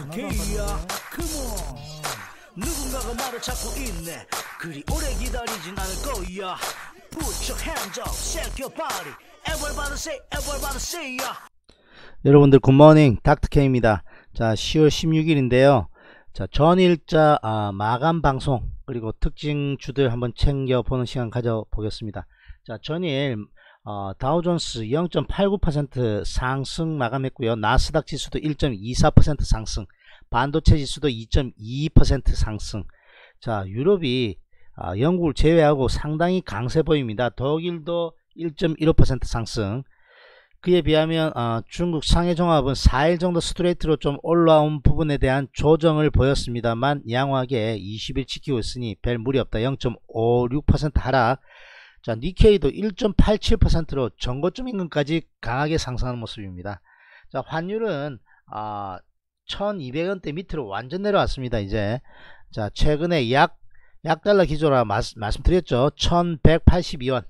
부케이야 그모 누군가가 말을 찾고 있네 그리 오래 기다리진 않을 거야 Put your hands up, shake your body Everybody say, everybody say yeah. 여러분들 굿모닝 닥터케입니다 자 10월 16일인데요 자 전일자 아, 마감 방송 그리고 특징 주들 한번 챙겨보는 시간 가져보겠습니다 자 전일 어, 다우존스 0.89% 상승 마감했고요. 나스닥 지수도 1.24% 상승. 반도체 지수도 2 2 상승. 자, 유럽이 아, 영국을 제외하고 상당히 강세 보입니다. 독일도 1.15% 상승. 그에 비하면 아, 중국 상해 종합은 4일 정도 스트레이트로 좀 올라온 부분에 대한 조정을 보였습니다만 양호하게 20일 지키고 있으니 별 무리 없다. 0.56% 하락. 자, 니케이도 1.87%로 전고점 인근까지 강하게 상승하는 모습입니다. 자, 환율은 아, 1200원대 밑으로 완전 내려왔습니다. 이제 자 최근에 약 약달러 기조라 말씀드렸죠. 1182원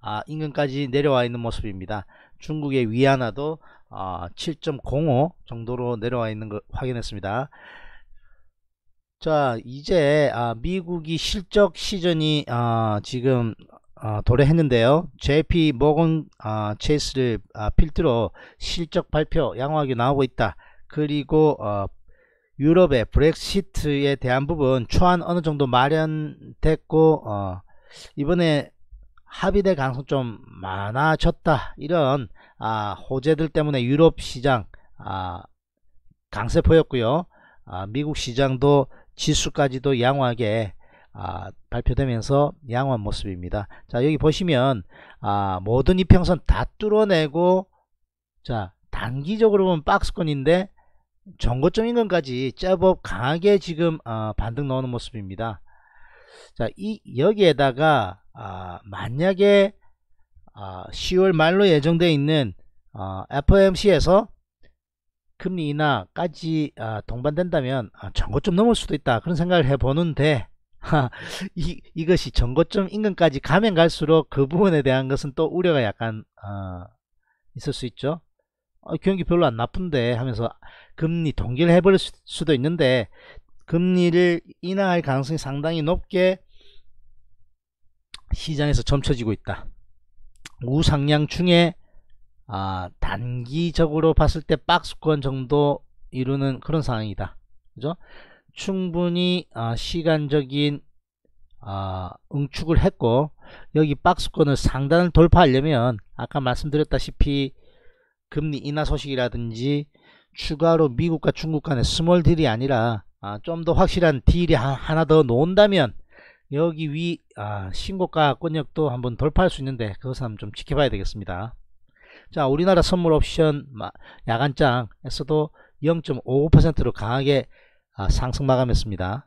아 인근까지 내려와 있는 모습입니다. 중국의 위안화도 아, 7.05 정도로 내려와 있는 걸 확인했습니다. 자 이제 아, 미국이 실적 시즌이 아, 지금 아, 도래했는데요. JP 모건 아, 체이스를 아, 필두로 실적 발표 양호하게 나오고 있다. 그리고 어, 유럽의 브렉시트에 대한 부분 초안 어느 정도 마련됐고 어, 이번에 합의될 가능성 좀 많아졌다. 이런 아, 호재들 때문에 유럽 시장 아, 강세 보였고요. 아, 미국 시장도 지수까지도 양호하게 아, 발표되면서 양호한 모습입니다. 자 여기 보시면 아, 모든 이평선 다 뚫어내고 자 단기적으로 보면 박스권인데 전고점 인근까지 제법 강하게 지금 어, 반등 나오는 모습입니다. 자 이, 여기에다가 아, 만약에 아, 10월 말로 예정되어 있는 어, FOMC에서 금리 인하까지 아, 동반된다면 아, 전고점 넘을 수도 있다 그런 생각을 해보는데 이, 이것이 정거점 인근까지 가면 갈수록 그 부분에 대한 것은 또 우려가 약간 어, 있을 수 있죠. 어, 경기 별로 안 나쁜데 하면서 금리 동결 해버릴 수, 수도 있는데 금리를 인하할 가능성이 상당히 높게 시장에서 점쳐지고 있다. 우상향 중에 아, 단기적으로 봤을 때 박스권 정도 이루는 그런 상황이다. 그죠? 충분히 아, 시간적인 아, 응축을 했고 여기 박스권을 상단을 돌파하려면 아까 말씀드렸다시피 금리 인하 소식이라든지 추가로 미국과 중국 간의 스몰 딜이 아니라 아, 좀더 확실한 딜이 하나 더 놓은다면 여기 위 신고가 권역도 한번 돌파할 수 있는데 그것을 한번 좀 지켜봐야 되겠습니다. 자 우리나라 선물 옵션 야간장에서도 0.55%로 강하게 아, 상승 마감했습니다.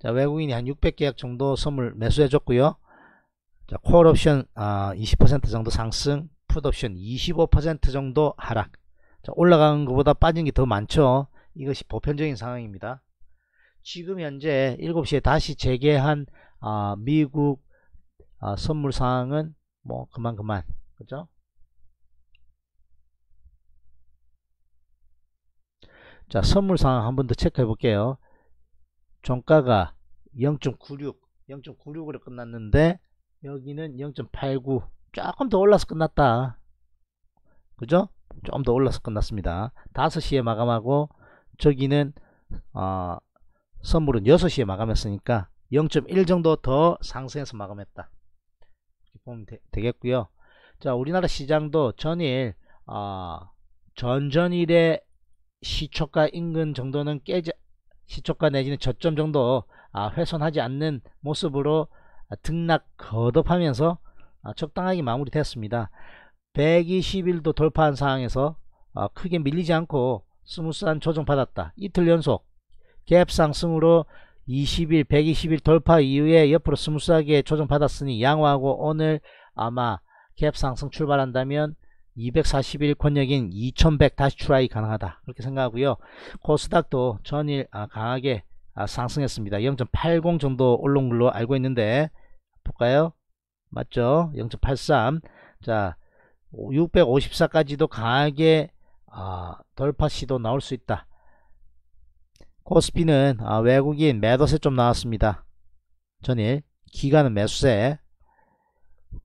자, 외국인이 한 600계약 정도 선물 매수해줬고요. 자, 콜옵션 아, 20% 정도 상승, 풋옵션 25% 정도 하락. 자, 올라간 것보다 빠진 게 더 많죠. 이것이 보편적인 상황입니다. 지금 현재 7시에 다시 재개한 아, 미국 아, 선물 상황은 뭐 그만 그만 그죠? 자, 선물 상황 한번 더 체크해 볼게요. 종가가 0.96, 0.96으로 끝났는데 여기는 0.89 조금 더 올라서 끝났다. 그죠? 조금 더 올라서 끝났습니다. 5시에 마감하고 저기는 어, 선물은 6시에 마감했으니까 0.1 정도 더 상승해서 마감했다. 이렇게 보면 되, 겠고요자 우리나라 시장도 전일 어, 전전일에 시초가 인근 정도는 깨지 시초가 내지는 저점 정도 아, 훼손하지 않는 모습으로 아, 등락 거듭하면서 아, 적당하게 마무리됐습니다. 1 2 0일도 돌파한 상황에서 아, 크게 밀리지 않고 스무스한 조정받았다. 이틀 연속 갭 상승으로 20일 120일 돌파 이후에 옆으로 스무스하게 조정받았으니 양호하고 오늘 아마 갭 상승 출발한다면 241 권역인 2100 다시 추라이 가능하다 그렇게 생각하고요 코스닥도 전일 아, 강하게 아, 상승했습니다 0.80 정도 올라온 걸로 알고 있는데 볼까요 맞죠 0.83자 654까지도 강하게 아, 돌파 시도 나올 수 있다 코스피는 아, 외국인 매도세 좀 나왔습니다 전일 기간은 매수세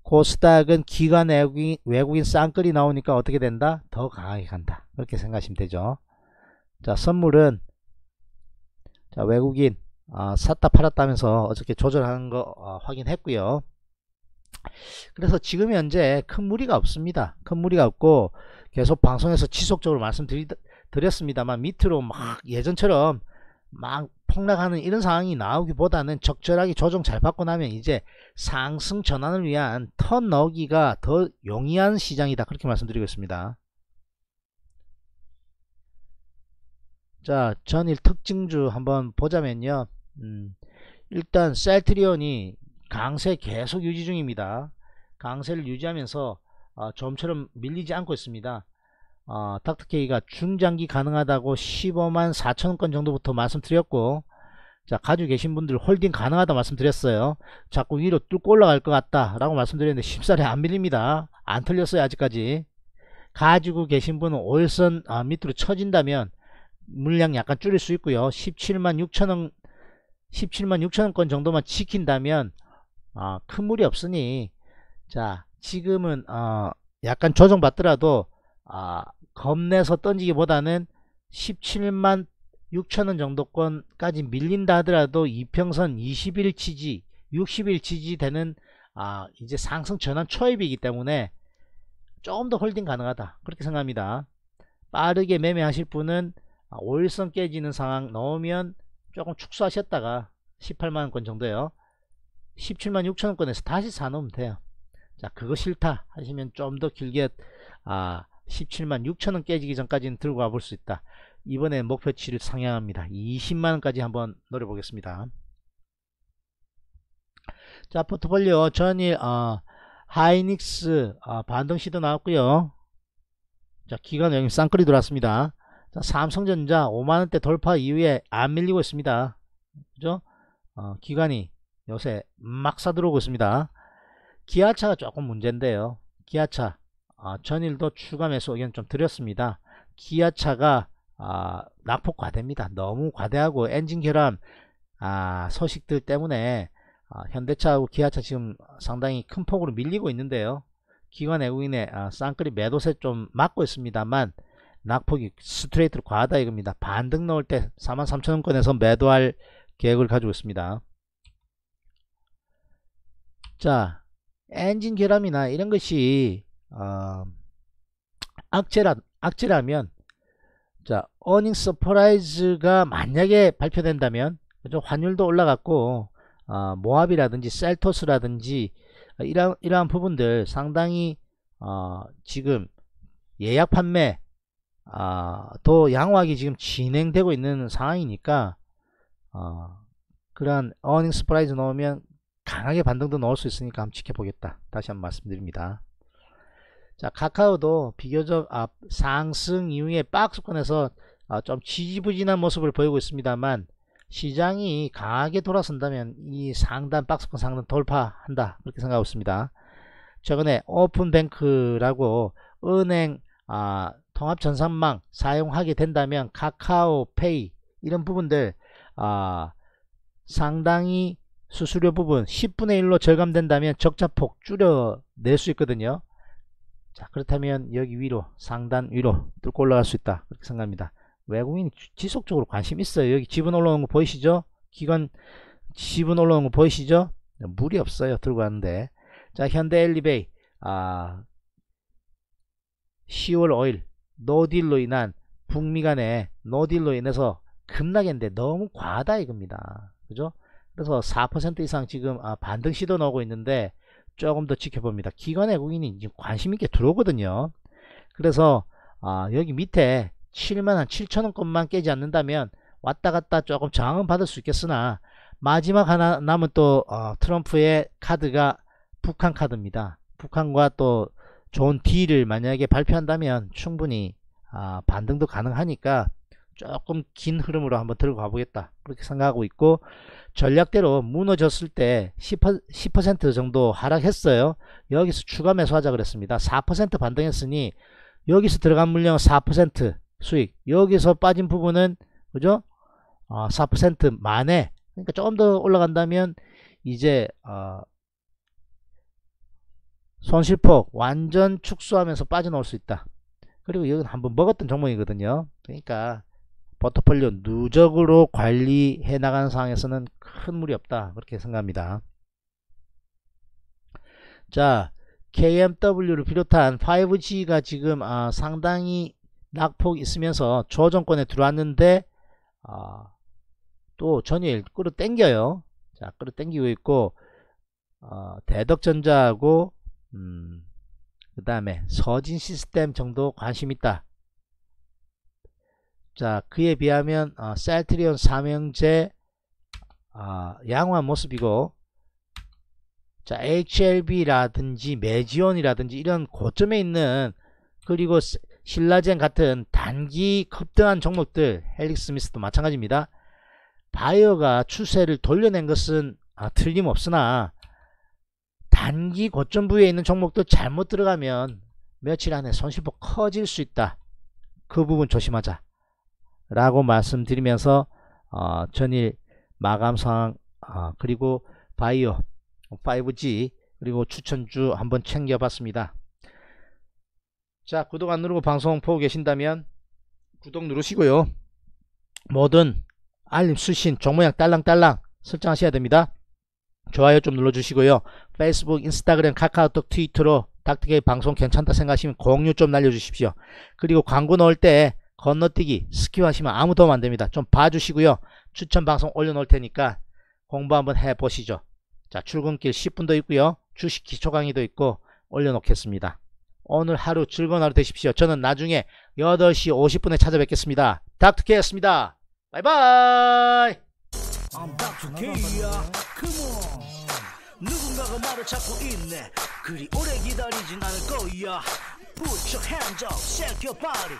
코스닥은 기관 외국인, 외국인 쌍끌이 나오니까 어떻게 된다? 더 강하게 간다. 그렇게 생각하시면 되죠. 자 선물은 자 외국인 아, 샀다 팔았다 면서 어저께 조절하는 거 아, 확인했고요. 그래서 지금 현재 큰 무리가 없습니다. 큰 무리가 없고 계속 방송에서 지속적으로 말씀드렸습니다만 밑으로 막 예전처럼 막 폭락하는 이런 상황이 나오기보다는 적절하게 조정 잘 받고 나면 이제 상승 전환을 위한 턴 넣기가 더 용이한 시장이다 그렇게 말씀드리겠습니다 자 전일 특징주 한번 보자면요 음, 일단 셀트리온이 강세 계속 유지 중입니다 강세를 유지하면서 아, 좀처럼 밀리지 않고 있습니다 어, 닥터케이가 중장기 가능하다고 15만 4천건 정도부터 말씀드렸고 자 가지고 계신 분들 홀딩 가능하다 말씀드렸어요 자꾸 위로 뚫고 올라갈 것 같다 라고 말씀드렸는데 쉽사리 안 밀립니다 안 틀렸어요 아직까지 가지고 계신 분은 월선 아, 밑으로 쳐진다면 물량 약간 줄일 수 있고요 17만 6천원 17만 6천원권 정도만 지킨다면 아, 큰 무리 없으니 자 지금은 어, 약간 조정받더라도 아, 겁내서 던지기보다는 17만 6천원 정도권까지 밀린다 하더라도 이평선 20일 지지 60일 지지 되는 아, 이제 상승 전환 초입이기 때문에 조금 더 홀딩 가능하다 그렇게 생각합니다 빠르게 매매하실 분은 오일선 아, 깨지는 상황 넣으면 조금 축소하셨다가 18만원권 정도요 17만 6천원권에서 다시 사놓으면 돼요 자 그거 싫다 하시면 좀 더 길게 아 17만 6천원 깨지기 전까지는 들고 가볼 수 있다. 이번에 목표치를 상향합니다. 20만원까지 한번 노려보겠습니다. 자 포트폴리오 전일 어, 하이닉스 어, 반등시도 나왔고요. 자 기관 여기 쌍끌이 들어왔습니다 자, 삼성전자 5만원대 돌파 이후에 안 밀리고 있습니다. 그죠? 어, 기관이 요새 막 사들어오고 있습니다. 기아차가 조금 문제인데요. 기아차 아, 전일도 추가 매수 의견 좀 드렸습니다. 기아차가 아, 낙폭 과됩니다 너무 과대하고 엔진 결함 아, 소식들 때문에 아, 현대차하고 기아차 지금 상당히 큰 폭으로 밀리고 있는데요. 기관 외국인의 아, 쌍끌이 매도세 좀 막고 있습니다만 낙폭이 스트레이트로 과하다 이겁니다. 반등 넣을 때 43,000원권에서 매도할 계획을 가지고 있습니다. 자 엔진 결함이나 이런 것이 어, 아, 악재라, 악재라면 자 어닝 서프라이즈가 만약에 발표된다면 그죠? 환율도 올라갔고 어, 아, 모압이라든지 셀토스라든지 아, 이러, 이러한 부분들 상당히 어, 지금 예약 판매 아, 또 양호하게 지금 진행되고 있는 상황이니까 어, 그러한 어닝 스프라이즈 넣으면 강하게 반등도 넣을 수 있으니까 한번 지켜보겠다 다시 한번 말씀드립니다 자, 카카오도 비교적 아, 상승 이후에 박스권에서 아, 좀 지지부진한 모습을 보이고 있습니다만 시장이 강하게 돌아선다면 이 상단 박스권 상단 돌파한다 그렇게 생각하고 있습니다. 최근에 오픈뱅크라고 은행 아, 통합전산망 사용하게 된다면 카카오페이 이런 부분들 아, 상당히 수수료 부분 10분의 1로 절감된다면 적자폭 줄여낼 수 있거든요. 자 그렇다면 여기 위로 상단 위로 뚫고 올라갈 수 있다 그렇게 생각합니다 외국인이 지속적으로 관심 있어요 여기 지분 올라오는 거 보이시죠 기관 지분 올라오는 거 보이시죠 물이 없어요 들고 왔는데 자 현대 엘리베이 아 10월 5일 노딜로 인한 북미 간의 노딜로 인해서 급락했는데 너무 과하다 이겁니다 그죠 그래서 4% 이상 지금 아, 반등 시도 나오고 있는데 조금 더 지켜봅니다. 기관 외국인이 지금 관심 있게 들어오거든요. 그래서 아, 여기 밑에 7만 원 7천원권만 깨지 않는다면 왔다갔다 조금 저항은 받을 수 있겠으나 마지막 하나 남은 또 어, 트럼프의 카드가 북한 카드입니다. 북한과 또 좋은 딜을 만약에 발표한다면 충분히 아, 반등도 가능하니까 조금 긴 흐름으로 한번 들어가 보겠다 그렇게 생각하고 있고 전략대로 무너졌을 때 10%, 10 정도 하락했어요 여기서 추가 매수하자 그랬습니다 4% 반등했으니 여기서 들어간 물량 4% 수익 여기서 빠진 부분은 그죠 어, 4% 만에 그러니까 조금 더 올라간다면 이제 어, 손실폭 완전 축소하면서 빠져나올 수 있다 그리고 여기 한번 먹었던 종목이거든요 그러니까 포트폴리오 누적으로 관리해 나가는 상황에서는 큰 무리 없다 그렇게 생각합니다. 자 KMW를 비롯한 5G가 지금 아, 상당히 낙폭 있으면서 조정권에 들어왔는데 아, 또 전일 끌어 당겨요. 자 끌어 당기고 있고 어, 대덕전자하고 음, 그 다음에 서진 시스템 정도 관심 있다. 자 그에 비하면 어, 셀트리온 삼형제 어, 양호한 모습이고 자 HLB라든지 메지온이라든지 이런 고점에 있는 그리고 신라젠 같은 단기 급등한 종목들 헬릭스미스도 마찬가지입니다. 바이어가 추세를 돌려낸 것은 아, 틀림없으나 단기 고점 부위에 있는 종목도 잘못 들어가면 며칠 안에 손실폭 커질 수 있다. 그 부분 조심하자. 라고 말씀드리면서 어, 전일 마감 상황 어, 그리고 바이오 5G 그리고 추천주 한번 챙겨봤습니다. 자 구독 안 누르고 방송 보고 계신다면 구독 누르시고요. 모든 알림 수신 종모양 딸랑딸랑 설정하셔야 됩니다. 좋아요 좀 눌러주시고요. 페이스북, 인스타그램, 카카오톡, 트위터로 닥터게이 방송 괜찮다 생각하시면 공유 좀 날려주십시오. 그리고 광고 넣을 때 건너뛰기, 스키오 하시면 아무 도움 안됩니다. 좀 봐주시고요. 추천 방송 올려놓을 테니까 공부 한번 해보시죠. 자 출근길 10분도 있고요. 주식 기초 강의도 있고 올려놓겠습니다. 오늘 하루 즐거운 하루 되십시오. 저는 나중에 8시 50분에 찾아뵙겠습니다. 닥터케였습니다. 바이바이! I'm Dr. K. Come on. 누군가가 말을 찾고 있네. 그리 오래 기다리진 않을 거야. Put your hands up, shake your body.